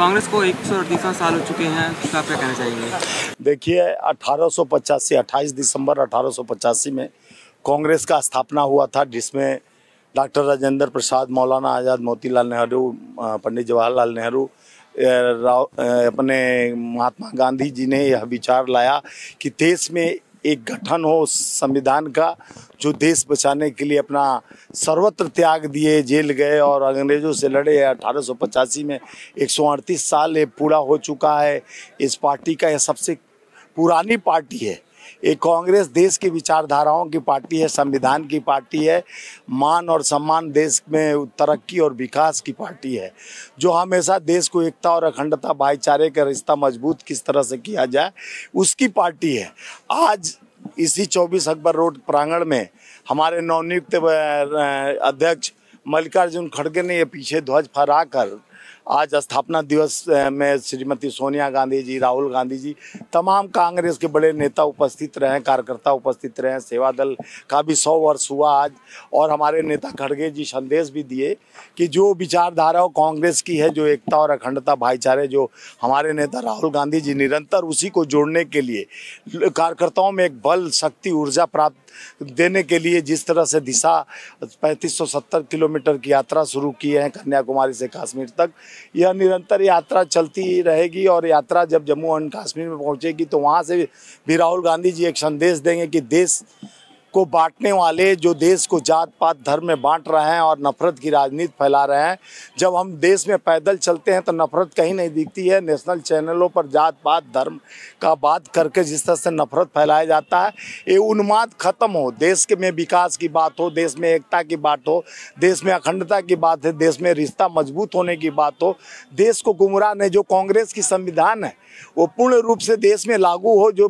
कांग्रेस को एक साल हो चुके हैं तो आप क्या कहना चाहेंगे देखिए अठारह सौ पचासी अट्ठाईस दिसंबर अठारह सौ पचासी में कांग्रेस का स्थापना हुआ था जिसमें डॉक्टर राजेंद्र प्रसाद मौलाना आज़ाद मोतीलाल नेहरू पंडित जवाहरलाल नेहरू राव अपने महात्मा गांधी जी ने यह विचार लाया कि देश में एक गठन हो संविधान का जो देश बचाने के लिए अपना सर्वत्र त्याग दिए जेल गए और अंग्रेज़ों से लड़े अठारह में एक साल ये पूरा हो चुका है इस पार्टी का यह सबसे पुरानी पार्टी है एक कांग्रेस देश की विचारधाराओं की पार्टी है संविधान की पार्टी है मान और सम्मान देश में तरक्की और विकास की पार्टी है जो हमेशा देश को एकता और अखंडता भाईचारे का रिश्ता मजबूत किस तरह से किया जाए उसकी पार्टी है आज इसी चौबीस अकबर रोड प्रांगण में हमारे नवनियुक्त अध्यक्ष मल्लिकार्जुन खड़गे ने ये पीछे ध्वज फहरा कर आज स्थापना दिवस में श्रीमती सोनिया गांधी जी राहुल गांधी जी तमाम कांग्रेस के बड़े नेता उपस्थित रहे कार्यकर्ता उपस्थित रहे सेवा दल का भी सौ वर्ष हुआ आज और हमारे नेता खड़गे जी संदेश भी दिए कि जो विचारधारा कांग्रेस की है जो एकता और अखंडता भाईचारे जो हमारे नेता राहुल गांधी जी निरंतर उसी को जोड़ने के लिए कार्यकर्ताओं में एक बल शक्ति ऊर्जा प्राप्त देने के लिए जिस तरह से दिशा पैंतीस किलोमीटर की यात्रा शुरू की है कन्याकुमारी से काश्मीर तक यह निरंतर यात्रा चलती रहेगी और यात्रा जब जम्मू एंड कश्मीर में पहुँचेगी तो वहाँ से भी राहुल गांधी जी एक संदेश देंगे कि देश को बांटने वाले जो देश को जात पात धर्म में बांट रहे हैं और नफरत की राजनीति फैला रहे हैं जब हम देश में पैदल चलते हैं तो नफरत कहीं नहीं दिखती है नेशनल चैनलों पर जात पात धर्म का बात करके जिस तरह से नफरत फैलाया जाता है ये उन्माद खत्म हो देश के में विकास की बात हो देश में एकता की बात हो देश में अखंडता की बात है देश में रिश्ता मजबूत होने की बात हो देश को गुमराह नहीं जो कांग्रेस की संविधान है वो पूर्ण रूप से देश में लागू हो जो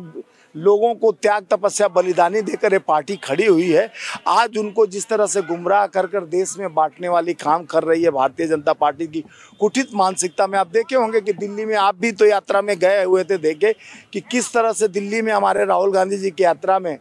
लोगों को त्याग तपस्या बलिदानी देकर ये पार्टी खड़ी हुई है आज उनको जिस तरह से गुमराह कर कर देश में बांटने वाली काम कर रही है भारतीय जनता पार्टी की कुठित मानसिकता में आप देखे होंगे कि दिल्ली में आप भी तो यात्रा में गए हुए थे देखे कि किस तरह से दिल्ली में हमारे राहुल गांधी जी की यात्रा में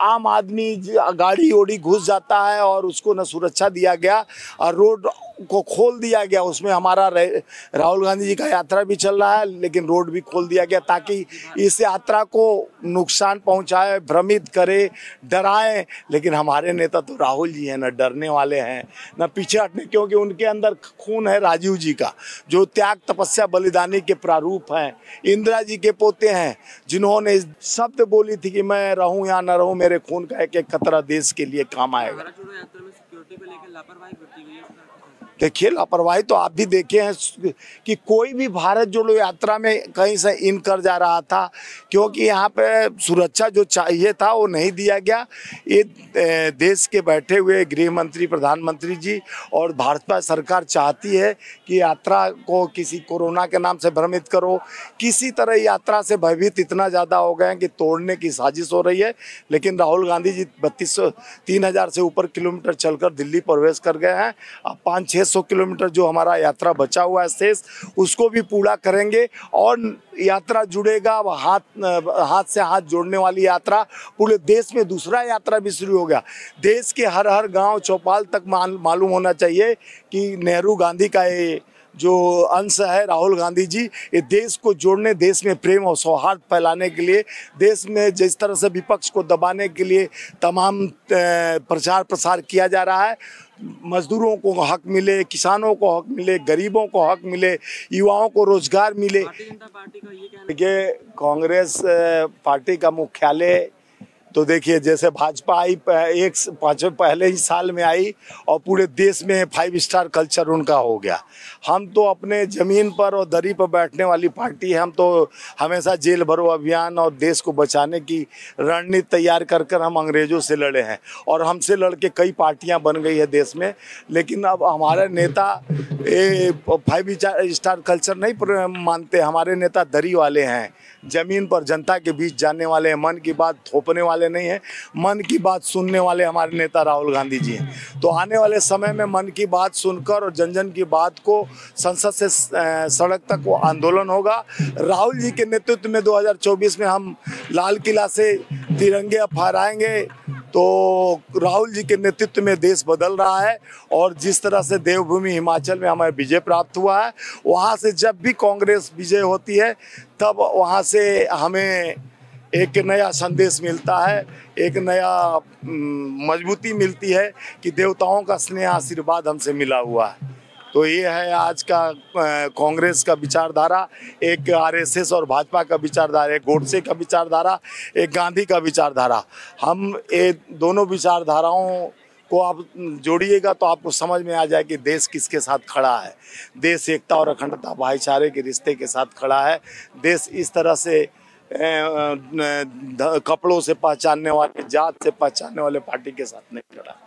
आम आदमी गाड़ी ओड़ी घुस जाता है और उसको न सुरक्षा दिया गया और रोड को खोल दिया गया उसमें हमारा राहुल गांधी जी का यात्रा भी चल रहा है लेकिन रोड भी खोल दिया गया ताकि इस यात्रा को नुकसान पहुंचाए भ्रमित करे डराए लेकिन हमारे नेता तो राहुल जी हैं ना डरने वाले हैं ना पीछे हटने क्योंकि उनके अंदर खून है राजीव जी का जो त्याग तपस्या बलिदानी के प्रारूप हैं इंदिरा जी के पोते हैं जिन्होंने शब्द बोली थी कि मैं रहूँ या ना रहूँ मेरे खून का एक एक खतरा देश के लिए काम आएगा देखिए लापरवाही तो आप भी देखे हैं कि कोई भी भारत जोड़ो यात्रा में कहीं से इन कर जा रहा था क्योंकि यहाँ पे सुरक्षा जो चाहिए था वो नहीं दिया गया ये देश के बैठे हुए गृह मंत्री प्रधानमंत्री जी और भाजपा सरकार चाहती है कि यात्रा को किसी कोरोना के नाम से भ्रमित करो किसी तरह यात्रा से भयभीत इतना ज़्यादा हो गए हैं कि तोड़ने की साजिश हो रही है लेकिन राहुल गांधी जी बत्तीस सौ तीन हज़ार से ऊपर किलोमीटर चलकर दिल्ली प्रवेश कर गए हैं अब पाँच छः सौ किलोमीटर जो हमारा यात्रा बचा हुआ है शेष उसको भी पूरा करेंगे और यात्रा जुड़ेगा हाथ हाथ से हाथ जोड़ने वाली यात्रा पूरे देश में दूसरा यात्रा भी शुरू हो गया देश के हर हर गांव चौपाल तक मालूम होना चाहिए कि नेहरू गांधी का ये जो अंश है राहुल गांधी जी ये देश को जोड़ने देश में प्रेम और सौहार्द फैलाने के लिए देश में जिस तरह से विपक्ष को दबाने के लिए तमाम प्रचार प्रसार किया जा रहा है मजदूरों को हक मिले किसानों को हक मिले गरीबों को हक मिले युवाओं को रोजगार मिले ये कांग्रेस पार्टी का मुख्यालय तो देखिए जैसे भाजपा आई एक पाँचवें पहले ही साल में आई और पूरे देश में फाइव स्टार कल्चर उनका हो गया हम तो अपने ज़मीन पर और दरी पर बैठने वाली पार्टी है हम तो हमेशा जेल भरो अभियान और देश को बचाने की रणनीति तैयार कर कर हम अंग्रेज़ों से लड़े हैं और हमसे लड़ के कई पार्टियाँ बन गई है देश में लेकिन अब हमारे नेता फाइव स्टार कल्चर नहीं मानते हमारे नेता दरी वाले हैं ज़मीन पर जनता के बीच जाने वाले हैं मन की बात थोपने वाले वाले नहीं हैं मन की बात सुनने वाले हमारे नेता राहुल गांधी जी हैं तो आने वाले समय में मन की बात सुनकर और जन जन की बात को संसद से सड़क तक वो आंदोलन होगा राहुल जी के नेतृत्व में 2024 में हम लाल किला से तिरंगे फहराएंगे तो राहुल जी के नेतृत्व में देश बदल रहा है और जिस तरह से देवभूमि हिमाचल में हमें विजय प्राप्त हुआ है वहाँ से जब भी कांग्रेस विजय होती है तब वहाँ से हमें एक नया संदेश मिलता है एक नया मजबूती मिलती है कि देवताओं का स्नेह आशीर्वाद हमसे मिला हुआ है तो ये है आज का कांग्रेस का विचारधारा एक आरएसएस और भाजपा का विचारधारा एक गोडसे का विचारधारा एक गांधी का विचारधारा हम ये दोनों विचारधाराओं को आप जोड़िएगा तो आपको समझ में आ जाए कि देश किसके साथ खड़ा है देश एकता और अखंडता भाईचारे के रिश्ते के साथ खड़ा है देश इस तरह से कपड़ों से पहचानने वाले जात से पहचानने वाले पार्टी के साथ नहीं खड़ा